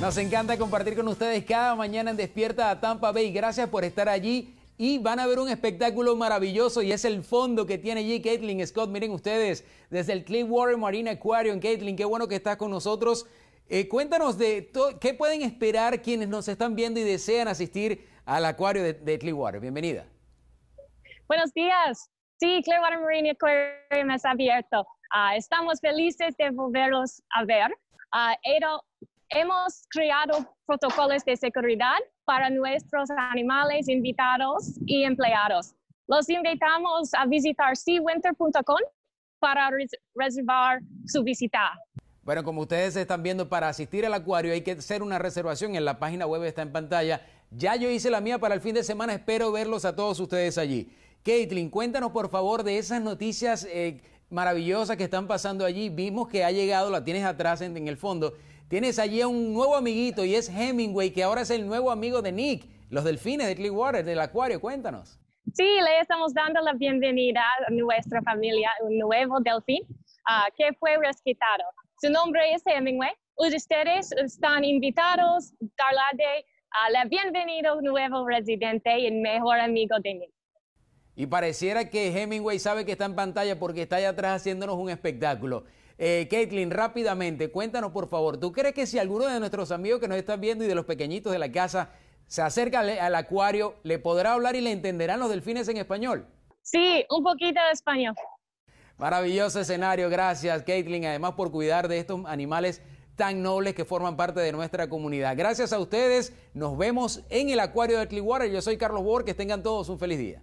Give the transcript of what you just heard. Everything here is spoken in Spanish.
Nos encanta compartir con ustedes cada mañana en Despierta a Tampa Bay. Gracias por estar allí. Y van a ver un espectáculo maravilloso y es el fondo que tiene allí Caitlin Scott. Miren ustedes, desde el Clearwater Marine Aquarium. Caitlin, qué bueno que estás con nosotros. Eh, cuéntanos de qué pueden esperar quienes nos están viendo y desean asistir al acuario de, Clearwater. Bienvenida. Buenos días. Sí, Clearwater Marine Aquarium es abierto. Ah, estamos felices de volverlos a ver. Ah, era Hemos creado protocolos de seguridad para nuestros animales invitados y empleados. Los invitamos a visitar seawinter.com para reservar su visita. Bueno, como ustedes están viendo, para asistir al acuario hay que hacer una reservación en la página web está en pantalla. Ya yo hice la mía para el fin de semana, espero verlos a todos ustedes allí. Caitlin, cuéntanos por favor de esas noticias eh, maravillosa que están pasando allí. Vimos que ha llegado, la tienes atrás en, el fondo. Tienes allí a un nuevo amiguito y es Hemingway, que ahora es el nuevo amigo de Nick, los delfines de Clearwater, del acuario. Cuéntanos. Sí, le estamos dando la bienvenida a nuestra familia, un nuevo delfín ah, que fue rescatado. Su nombre es Hemingway. Ustedes están invitados a darle a ah, la bienvenida a un nuevo residente y mejor amigo de Nick. Y pareciera que Hemingway sabe que está en pantalla porque está allá atrás haciéndonos un espectáculo. Eh, Caitlin, rápidamente, cuéntanos por favor, ¿tú crees que si alguno de nuestros amigos que nos están viendo y de los pequeñitos de la casa se acerca al acuario, le podrá hablar y le entenderán los delfines en español? Sí, un poquito de español. Maravilloso escenario, gracias Caitlin, además por cuidar de estos animales tan nobles que forman parte de nuestra comunidad. Gracias a ustedes, nos vemos en el acuario de Clearwater. Yo soy Carlos Borges, tengan todos un feliz día.